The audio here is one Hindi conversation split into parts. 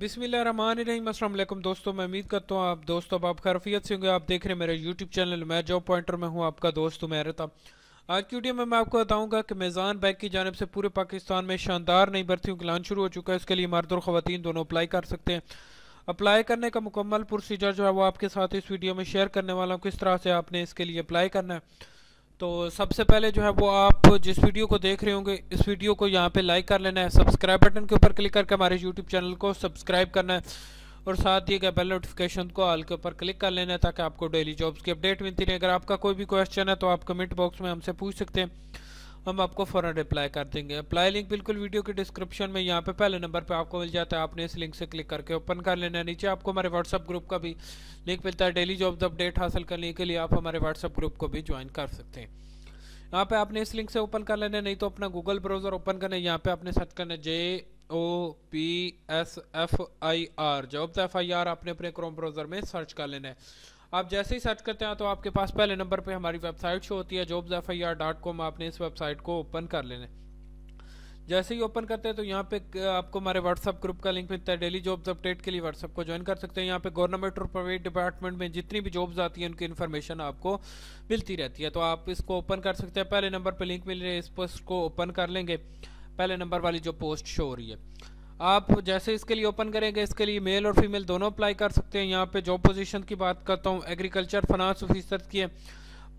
बिस्मिल्लाम दोस्तों मैं उम्मीद करता हूँ आप दोस्तों अब आप खरफियत से होंगे आप देख रहे हैं मेरा यूट्यूब चैनल मैं जॉब पॉइंटर में हूँ आपका दोस्त मैं रहता आज की वीडियो में मैं आपको बताऊँगा कि मेज़ान बैंक की जानब से पूरे पाकिस्तान में शानदार नई भर्तियों का लान शुरू हो चुका है इसके लिए मर्द और ख़वान दोनों अप्लाई कर सकते हैं अप्लाई करने का मुकम्मल प्रोसीजर जो है वो आपके साथ इस वीडियो में शेयर करने वाला हूँ किस तरह से आपने इसके लिए अप्लाई करना है तो सबसे पहले जो है वो आप जिस वीडियो को देख रहे होंगे इस वीडियो को यहाँ पे लाइक कर लेना है सब्सक्राइब बटन के ऊपर क्लिक करके हमारे यूट्यूब चैनल को सब्सक्राइब करना है और साथ ही क्या बेल नोटिफिकेशन को ऑल के ऊपर क्लिक कर लेना है ताकि आपको डेली जॉब्स की अपडेट मिलती रहे अगर आपका कोई भी क्वेश्चन है तो आप कमेंट बॉक्स में हमसे पूछ सकते हैं हम आपको फ़ौरन रिप्लाई कर देंगे अप्लाई लिंक बिल्कुल वीडियो के डिस्क्रिप्शन में यहाँ पे पहले नंबर पे आपको मिल जाता है आपने इस लिंक से क्लिक करके ओपन कर लेना है नीचे आपको हमारे व्हाट्सअप ग्रुप का भी लिंक मिलता है डेली जॉब अपडेट हासिल करने के लिए आप हमारे व्हाट्सअप ग्रुप को भी ज्वाइन कर सकते हैं यहाँ पे आपने इस लिंक से ओपन कर लेना है नहीं तो अपना गूगल ब्राउज़र ओपन करना है यहाँ पे आपने सर्च करना है J O P S F I R job F I R आपने अपने क्रोम ब्राउज़र में सर्च कर लेना है आप जैसे ही सर्च करते हैं तो आपके पास पहले नंबर पे हमारी वेबसाइट शो होती है jobs F I R dot com आपने इस वेबसाइट को ओपन कर लेने जैसे ही ओपन करते हैं तो यहाँ पे आपको हमारे व्हाट्सअप ग्रुप का लिंक मिलता है डेली जॉब्स अपडेट के लिए व्हाट्सअप को ज्वाइन कर सकते हैं यहाँ पे गवर्नमेंट और प्राइवेट डिपार्टमेंट में जितनी भी जॉब्स आती हैं उनकी इन्फॉर्मेशन आपको मिलती रहती है तो आप इसको ओपन कर सकते हैं पहले नंबर पर लिंक मिल रही है इस पोस्ट को ओपन कर लेंगे पहले नंबर वाली जो पोस्ट शो हो रही है आप जैसे इसके लिए ओपन करेंगे इसके लिए मेल और फीमेल दोनों अप्लाई कर सकते हैं यहाँ पे जॉब पोजीशन की बात करता हूँ एग्रीकल्चर फाइनेंस ऑफिसर की है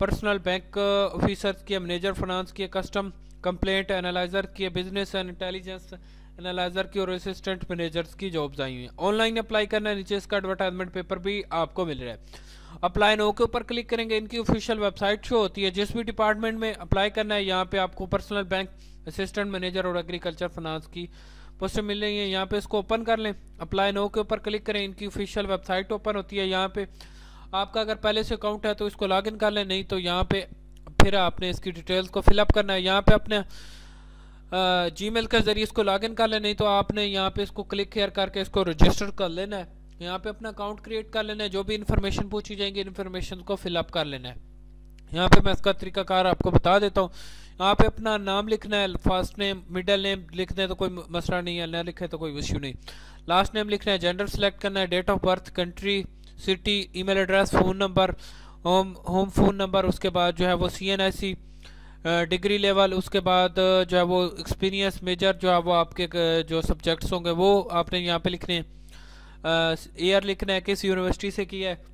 पर्सनल बैंक ऑफिसर की है मैनेजर फाइनेंस की है कस्टम कंप्लेंट एनालाइजर की है बिजनेस एंड इंटेलिजेंस एनालाइजर की और असिस्टेंट मैनेजर्स की जॉब्स आई हुई हैं ऑनलाइन अप्लाई करना है नीचे इसका एडवर्टाइजमेंट पेपर भी आपको मिल रहा है अप्लाई नो के ऊपर क्लिक करेंगे इनकी ऑफिशियल वेबसाइट शो होती है जिस भी डिपार्टमेंट में अप्लाई करना है यहाँ पे आपको पर्सनल बैंक असिस्टेंट मैनेजर और एग्रीकल्चर फाइनेंस की पोस्टर मिल रही है यहाँ पे इसको ओपन कर लें अप्लाई नो के ऊपर क्लिक करें इनकी ऑफिशियल वेबसाइट ओपन होती है यहाँ पे आपका अगर पहले से अकाउंट है तो इसको लॉगिन कर लें नहीं तो यहाँ पे फिर आपने इसकी डिटेल्स को फिलअप करना है यहाँ पे अपने जी मेल के ज़रिए इसको लॉगिन कर लें नहीं तो आपने यहाँ पे इसको क्लिक केयर करके इसको रजिस्टर कर लेना है यहाँ पे अपना अकाउंट क्रिएट कर लेना है जो भी इन्फॉर्मेशन पूछी जाएंगी इन्फॉर्मेशन को फिलअप कर लेना है यहाँ पे मैं इसका तरीकाकार आपको बता देता हूँ यहाँ पे अपना नाम लिखना है फर्स्ट नेम मिडल नेम लिख दें तो कोई मसला नहीं है ना लिखे तो कोई इश्यू नहीं लास्ट नेम लिखना है जेंडर सेलेक्ट करना है date of birth country city email address phone number home home phone number उसके बाद जो है वो C N I C degree level उसके बाद जो है वो एक्सपीरियंस मेजर जो है वो आपके जो सब्जेक्ट्स होंगे वो आपने यहाँ पे लिखने हैं ईयर लिखना है किस यूनिवर्सिटी से किया है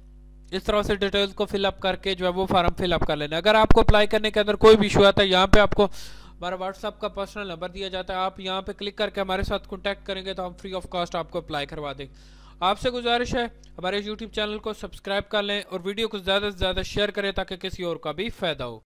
इस तरह से डिटेल्स को फिलअप करके जो है वो फार्म फिलअप कर लेना अगर आपको अप्लाई करने के अंदर कोई भी इशू आता है यहाँ पे आपको हमारा व्हाट्सअप का पर्सनल नंबर दिया जाता है आप यहाँ पे क्लिक करके हमारे साथ कॉन्टैक्ट करेंगे तो हम फ्री ऑफ कॉस्ट आपको अप्लाई करवा देंगे आपसे गुजारिश है हमारे यूट्यूब चैनल को सब्सक्राइब कर लें और वीडियो को ज़्यादा से ज़्यादा शेयर करें ताकि किसी और का भी फ़ायदा हो